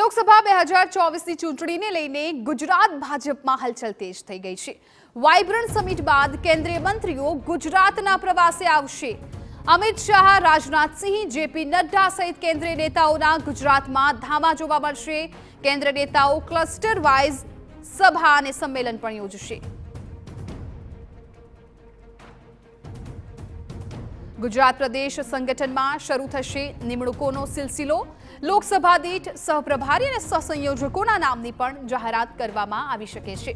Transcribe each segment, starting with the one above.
લોકસભા બે હજાર ચોવીસની ચૂંટણીને લઈને ગુજરાત ભાજપમાં હલચલ તેજ થઈ ગઈ છે વાઇબ્રન્ટ સમિટ બાદ કેન્દ્રીય મંત્રીઓ ગુજરાતના પ્રવાસે આવશે અમિત શાહ રાજનાથસિંહ જેપી નડ્ડા સહિત કેન્દ્રીય નેતાઓના ગુજરાતમાં ધામા જોવા મળશે કેન્દ્ર નેતાઓ ક્લસ્ટર વાઇઝ સભા અને સંમેલન પણ યોજશે ગુજરાત પ્રદેશ સંગઠનમાં શરૂ થશે નિમણૂકોનો સિલસિલો લોકસભા દીઠ સહપ્રભારી અને સહસંયોજકોના નામની પણ જાહેરાત કરવામાં આવી શકે છે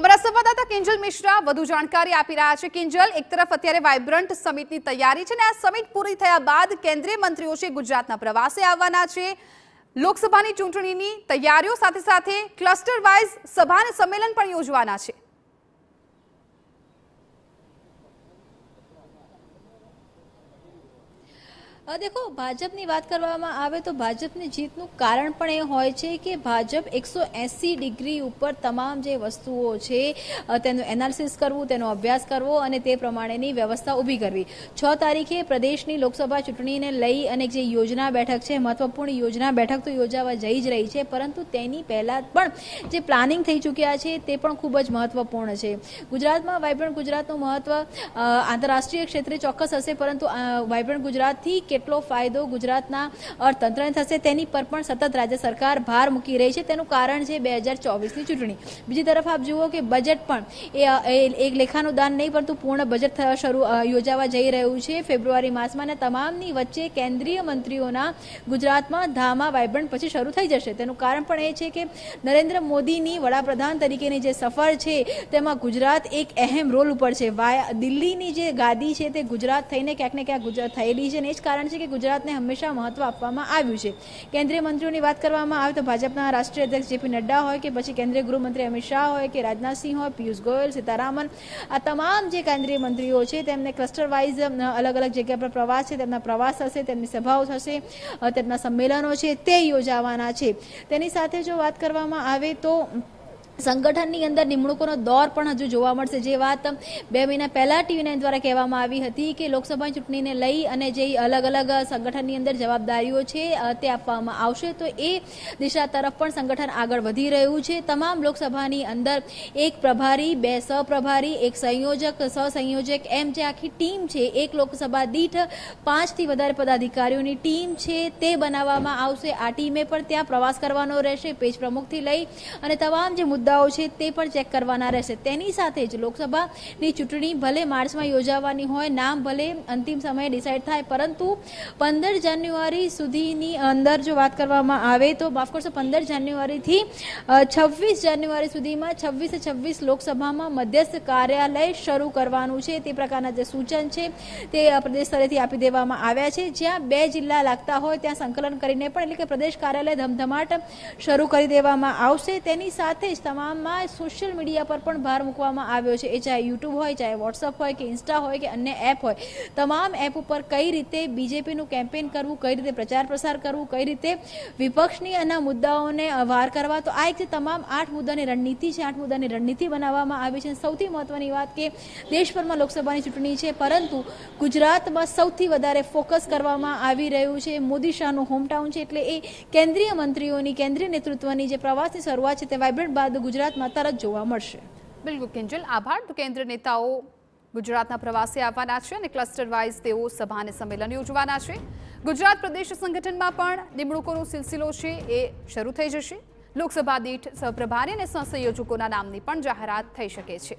અમારા સંવાદદાતા કિંજલ મિશ્રા વધુ જાણકારી આપી રહ્યા છે કિંજલ એક તરફ અત્યારે વાઇબ્રન્ટ સમિટની તૈયારી છે અને આ સમિટ પૂરી થયા બાદ કેન્દ્રીય મંત્રીઓ છે ગુજરાતના પ્રવાસે આવવાના છે લોકસભાની ચૂંટણીની તૈયારીઓ સાથે સાથે ક્લસ્ટર વાઇઝ સભા અને સંમેલન પણ યોજવાના છે દેખો ભાજપની વાત કરવામાં આવે તો ભાજપની જીતનું કારણ પણ એ હોય છે કે ભાજપ એકસો એંસી ડિગ્રી ઉપર તમામ જે વસ્તુઓ છે તેનું એનાલિસિસ કરવું તેનો અભ્યાસ કરવો અને તે પ્રમાણેની વ્યવસ્થા ઊભી કરવી છ તારીખે પ્રદેશની લોકસભા ચૂંટણીને લઈ અને જે યોજના બેઠક છે મહત્વપૂર્ણ યોજના બેઠક તો યોજાવા જઈ જ રહી છે પરંતુ તેની પહેલાં પણ જે પ્લાનિંગ થઈ ચૂક્યા છે તે પણ ખૂબ જ મહત્વપૂર્ણ છે ગુજરાતમાં વાઇબ્રન્ટ ગુજરાતનું મહત્વ આંતરરાષ્ટ્રીય ક્ષેત્રે ચોક્કસ હશે પરંતુ વાઇબ્રન્ટ ગુજરાતથી કે કેટલો ફાયદો ગુજરાતના અર્થતંત્રને થશે તેની પર પણ સતત રાજ્ય સરકાર ભાર મૂકી રહી છે તેનું કારણ છે બે હજાર ચોવીસની ચૂંટણી બીજી તરફ આપ જુઓ કે બજેટ પણ એ એક લેખાનું દાન નહીં પરંતુ પૂર્ણ બજેટ શરૂ યોજાવા જઈ રહ્યું છે ફેબ્રુઆરી માસમાં અને તમામની વચ્ચે કેન્દ્રીય મંત્રીઓના ગુજરાતમાં ધામા વાયબ્રન્ટ પછી શરૂ થઈ જશે તેનું કારણ પણ એ છે કે નરેન્દ્ર મોદીની વડાપ્રધાન તરીકેની જે સફર છે તેમાં ગુજરાત એક અહેમ રોલ ઉપર છે દિલ્હીની જે ગાદી છે તે ગુજરાત થઈને ક્યાંક ને ક્યાંક થયેલી છે ને એ જ કારણ કારણ છે કે ગુજરાતને હંમેશા મહત્વ આપવામાં આવ્યું છે કેન્દ્રીય મંત્રીઓની વાત કરવામાં આવે તો ભાજપના રાષ્ટ્રીય અધ્યક્ષ જેપી નડ્ડા હોય કે પછી કેન્દ્રીય ગૃહમંત્રી અમિત શાહ હોય કે રાજનાથસિંહ હોય પિયુષ ગોયલ સીતારામન આ તમામ જે કેન્દ્રીય મંત્રીઓ છે તેમને ક્લસ્ટર વાઇઝ અલગ અલગ જગ્યા પર પ્રવાસ છે તેમના પ્રવાસ થશે તેમની સભાઓ થશે તેમના સંમેલનો છે તે યોજાવાના છે તેની સાથે જો વાત કરવામાં આવે તો સંગઠનની અંદર નિમણૂકોનો દોર પણ હજુ જોવા મળશે જે વાત બે મહિના પહેલાં ટીવી નાઇન દ્વારા કહેવામાં આવી હતી કે લોકસભા ચૂંટણીને લઈ અને જે અલગ અલગ સંગઠનની અંદર જવાબદારીઓ છે તે આપવામાં આવશે તો એ દિશા તરફ પણ સંગઠન આગળ વધી રહ્યું છે તમામ લોકસભાની અંદર એક પ્રભારી બે સહપ્રભારી એક સંયોજક સહસંયોજક એમ જે આખી ટીમ છે એક લોકસભા દીઠ પાંચથી વધારે પદાધિકારીઓની ટીમ છે તે બનાવવામાં આવશે આ ટીમે પણ ત્યાં પ્રવાસ કરવાનો રહેશે પેજ પ્રમુખથી લઈ અને તમામ જે મુદ્દા મુદ્દાઓ છે તે પણ ચેક કરવાના રહેશે તેની સાથે જ લોકસભાની ચૂંટણી ભલે માર્ચમાં યોજાવાની હોય નામ ભલે અંતિમ સમયે ડિસાઇડ થાય પરંતુ પંદર જાન્યુઆરી સુધીની અંદર જો વાત કરવામાં આવે તો માફ કરશો પંદર જાન્યુઆરીથી છવ્વીસ જાન્યુઆરી સુધીમાં છવ્વીસે છવ્વીસ લોકસભામાં મધ્યસ્થ કાર્યાલય શરૂ કરવાનું છે તે પ્રકારના જે સૂચન છે તે પ્રદેશ સ્તરેથી આપી દેવામાં આવ્યા છે જ્યાં બે જિલ્લા લાગતા હોય ત્યાં સંકલન કરીને પણ એટલે કે પ્રદેશ કાર્યાલય ધમધમાટ શરૂ કરી દેવામાં આવશે તેની સાથે જ તમામમાં સોશિયલ મીડિયા પર પણ ભાર મૂકવામાં આવ્યો છે એ ચાહે યુટ્યુબ હોય ચાહે વોટ્સઅપ હોય કે ઇન્સ્ટા હોય કે અન્ય એપ હોય તમામ એપ ઉપર કઈ રીતે બીજેપીનું કેમ્પેન કરવું કઈ રીતે પ્રચાર પ્રસાર કરવું કઈ રીતે વિપક્ષની આના મુદ્દાઓને વાર કરવા તો આ એક તમામ આઠ મુદ્દાની રણનીતિ છે આઠ મુદ્દાની રણનીતિ બનાવવામાં આવી છે સૌથી મહત્વની વાત કે દેશભરમાં લોકસભાની ચૂંટણી છે પરંતુ ગુજરાતમાં સૌથી વધારે ફોકસ કરવામાં આવી રહ્યું છે મોદી શાહનું હોમટાઉન છે એટલે એ કેન્દ્રીય મંત્રીઓની કેન્દ્રીય નેતૃત્વની જે પ્રવાસની શરૂઆત છે તે વાઇબ્રન્ટ બાદ ગુજરાતમાં તરત જોવા મળશે બિલકુલ કિંજલ આભાર તો કેન્દ્ર નેતાઓ ગુજરાતના પ્રવાસે આવવાના છે અને ક્લસ્ટર વાઇઝ તેઓ સભા અને સંમેલન યોજવાના છે ગુજરાત પ્રદેશ સંગઠનમાં પણ નિમણૂકોનો સિલસિલો છે એ શરૂ થઈ જશે લોકસભા દીઠ સહપ્રભારી અને સહસંયોજકોના નામની પણ જાહેરાત થઈ શકે છે